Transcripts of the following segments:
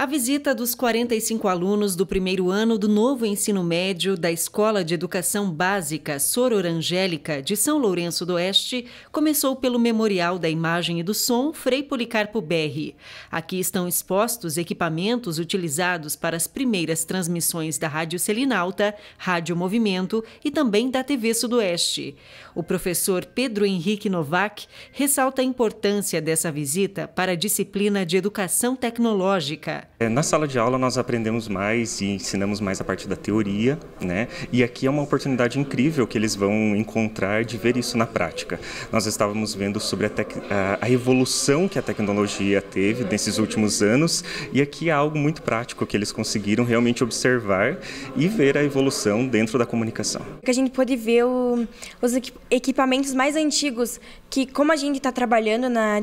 A visita dos 45 alunos do primeiro ano do novo ensino médio da Escola de Educação Básica Soror Angélica de São Lourenço do Oeste começou pelo Memorial da Imagem e do Som Frei Policarpo Berri. Aqui estão expostos equipamentos utilizados para as primeiras transmissões da Rádio Selinalta, Rádio Movimento e também da TV Sudoeste. O professor Pedro Henrique Novak ressalta a importância dessa visita para a disciplina de Educação Tecnológica. É, na sala de aula nós aprendemos mais e ensinamos mais a parte da teoria, né? E aqui é uma oportunidade incrível que eles vão encontrar de ver isso na prática. Nós estávamos vendo sobre a, a evolução que a tecnologia teve nesses últimos anos e aqui é algo muito prático que eles conseguiram realmente observar e ver a evolução dentro da comunicação. Que a gente pode ver o, os equipamentos mais antigos que, como a gente está trabalhando na,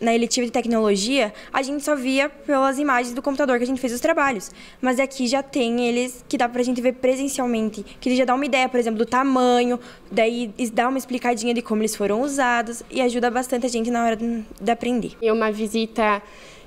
na eletiva de tecnologia, a gente só via pelas imagens do computador computador que a gente fez os trabalhos. Mas aqui é já tem eles que dá pra gente ver presencialmente, que ele já dá uma ideia, por exemplo, do tamanho, daí dá uma explicadinha de como eles foram usados e ajuda bastante a gente na hora de aprender. E uma visita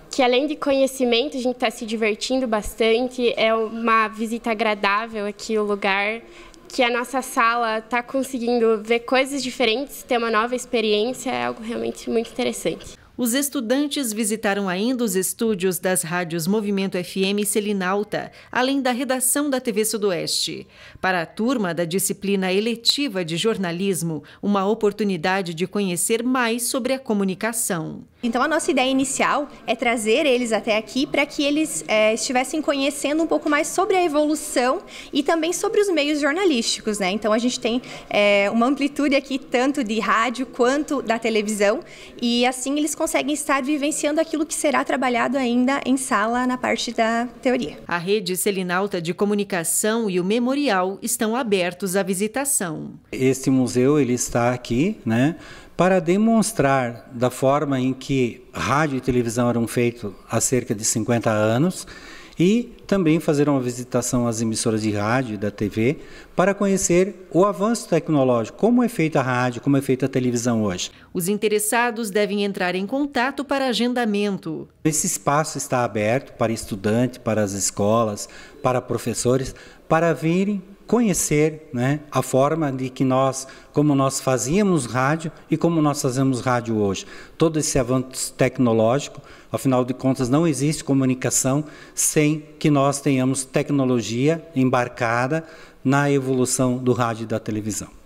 que além de conhecimento, a gente está se divertindo bastante, é uma visita agradável aqui o lugar, que a nossa sala está conseguindo ver coisas diferentes, ter uma nova experiência, é algo realmente muito interessante. Os estudantes visitaram ainda os estúdios das rádios Movimento FM e Selinalta, além da redação da TV Sudoeste. Para a turma da disciplina eletiva de jornalismo, uma oportunidade de conhecer mais sobre a comunicação. Então, a nossa ideia inicial é trazer eles até aqui para que eles é, estivessem conhecendo um pouco mais sobre a evolução e também sobre os meios jornalísticos. Né? Então, a gente tem é, uma amplitude aqui tanto de rádio quanto da televisão e assim eles conseguem estar vivenciando aquilo que será trabalhado ainda em sala na parte da teoria. A rede Selinalta de Comunicação e o Memorial estão abertos à visitação. Este museu ele está aqui, né, para demonstrar da forma em que rádio e televisão eram feitos há cerca de 50 anos e também fazer uma visitação às emissoras de rádio e da TV para conhecer o avanço tecnológico, como é feita a rádio, como é feita a televisão hoje. Os interessados devem entrar em contato para agendamento. Então, esse espaço está aberto para estudante, para as escolas, para professores, para virem conhecer né, a forma de que nós, como nós fazíamos rádio e como nós fazemos rádio hoje. Todo esse avanço tecnológico, afinal de contas, não existe comunicação sem que nós tenhamos tecnologia embarcada na evolução do rádio e da televisão.